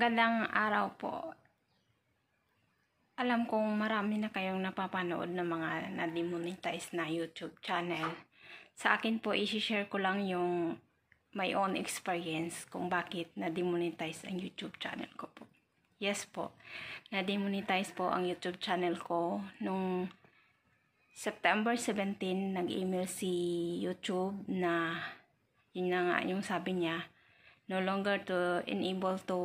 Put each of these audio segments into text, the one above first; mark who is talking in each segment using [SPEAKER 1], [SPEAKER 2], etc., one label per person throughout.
[SPEAKER 1] Magandang araw po. Alam kong marami na kayong napapanood ng mga na-demonetize na YouTube channel. Sa akin po, isi-share ko lang yung my own experience kung bakit na-demonetize ang YouTube channel ko po. Yes po, na-demonetize po ang YouTube channel ko nung September 17, nag-email si YouTube na yun na nga yung sabi niya, no longer to enable to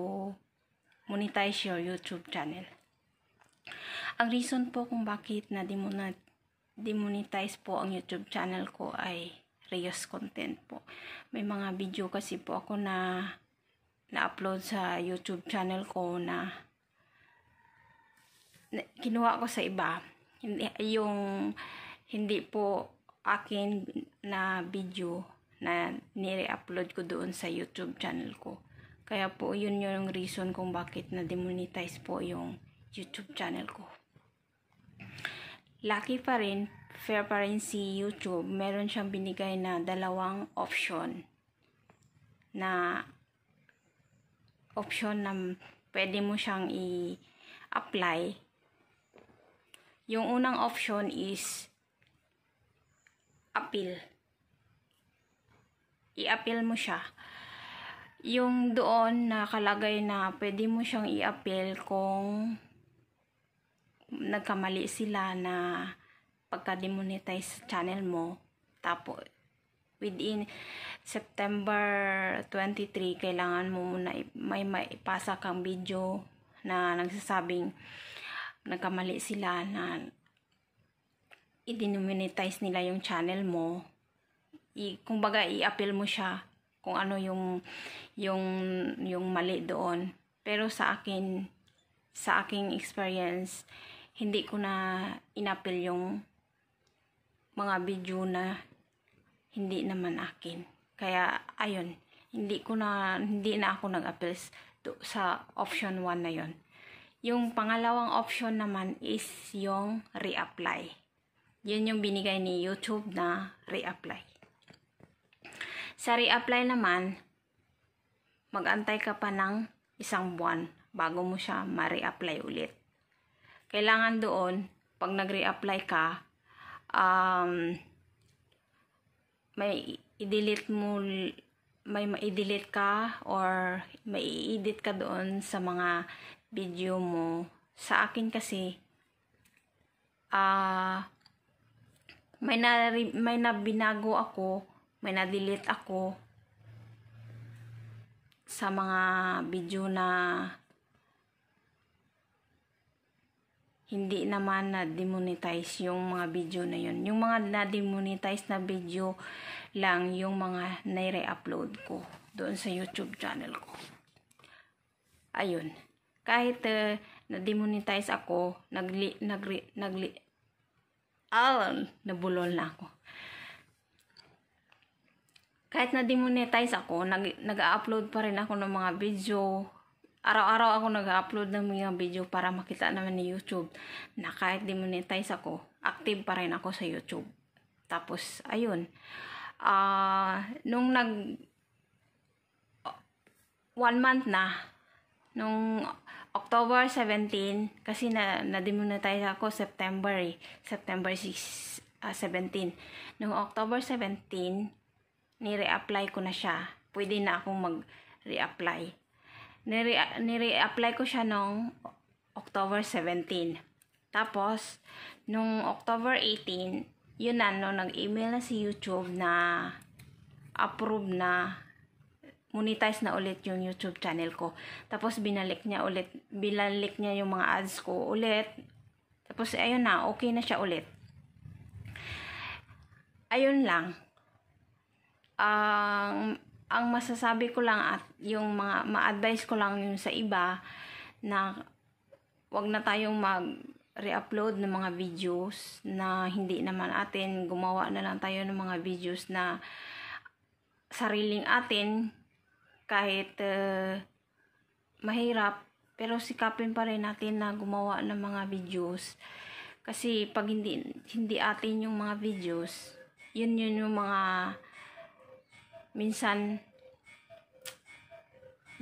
[SPEAKER 1] monetize your YouTube channel. Ang reason po kung bakit na demonetize po ang YouTube channel ko ay Reyes content po. May mga video kasi po ako na na-upload sa YouTube channel ko na, na kinuha ko sa iba. Hindi, yung hindi po akin na video na nire-upload ko doon sa YouTube channel ko. Kaya po yun yung reason kung bakit na demonetize po yung YouTube channel ko. Lucky pa rin, fair pa rin si YouTube. Meron siyang binigay na dalawang option na option na pwede mo siyang i-apply. Yung unang option is appeal. I-appeal mo siya yung doon na nakalagay na pwede mo siyang i-appeal kung nagkamali sila na pagka-demonetize channel mo. Tapos, within September 23, kailangan mo muna may maipasa kang video na nagsasabing nagkamali sila na i-demonetize nila yung channel mo. I, kumbaga, i-appeal mo siya kung ano yung yung yung mali doon. Pero sa akin sa aking experience, hindi ko na inapil yung mga video na hindi naman akin. Kaya ayun, hindi ko na hindi na ako nag-appeal sa option 1 na 'yon. Yung pangalawang option naman is yung reapply. Yun yung binigay ni YouTube na reapply. Sa reapply naman, magantay ka pa ng isang buwan bago mo siya ma-reapply ulit. Kailangan doon, pag nag-reapply ka, um, may i-delete mo may ma-delete ka or may i edit ka doon sa mga video mo. Sa akin kasi ah uh, may na may nabinago ako may na ako sa mga video na hindi naman na demonetize yung mga video na yun. Yung mga na demonetize na video lang yung mga nire-upload ko doon sa YouTube channel ko. Ayun. Kahit uh, eh, na demonetize ako, nagli nagri nagli ah, nabulol na ako kahit na demonetize ako, nag, nag-upload pa rin ako ng mga video. Araw-araw ako nag-upload ng mga video para makita naman ni YouTube na kahit demonetize ako, active pa rin ako sa YouTube. Tapos, ayun. Uh, nung nag... One month na, nung October 17, kasi na, na-demonetize ako September eh. September 6, uh, 17. Nung October 17, nire-apply ko na siya. Pwede na akong mag-reapply. Nire-apply ko siya nung October 17. Tapos, nung October 18, yun na, no, nag-email na si YouTube na approve na monetize na ulit yung YouTube channel ko. Tapos binalik niya ulit, binalik niya yung mga ads ko ulit. Tapos ayun na, okay na siya ulit. Ayun lang, ang uh, ang masasabi ko lang at yung mga ma-advise ko lang yung sa iba na wag na tayong mag re-upload ng mga videos na hindi naman atin gumawa na lang tayo ng mga videos na sariling atin kahit uh, mahirap pero sikapin pa rin natin na gumawa ng mga videos kasi pag hindi hindi atin yung mga videos yun yun yung mga minsan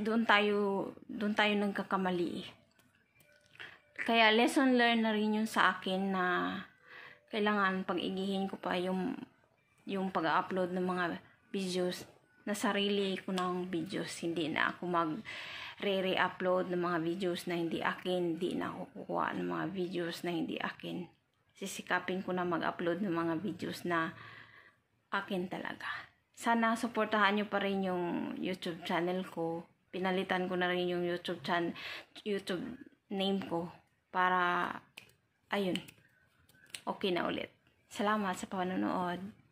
[SPEAKER 1] doon tayo doon tayo nagkakamali. Kaya lesson learned na rin yun sa akin na kailangan pag-igihin ko pa yung yung pag-upload ng mga videos na sarili ko ng videos. Hindi na ako mag re-re-upload ng mga videos na hindi akin. Hindi na ako kukuha ng mga videos na hindi akin. Sisikapin ko na mag-upload ng mga videos na akin talaga sana suportahan nyo pa rin yung YouTube channel ko. Pinalitan ko na rin yung YouTube channel, YouTube name ko para ayun. Okay na ulit. Salamat sa panonood.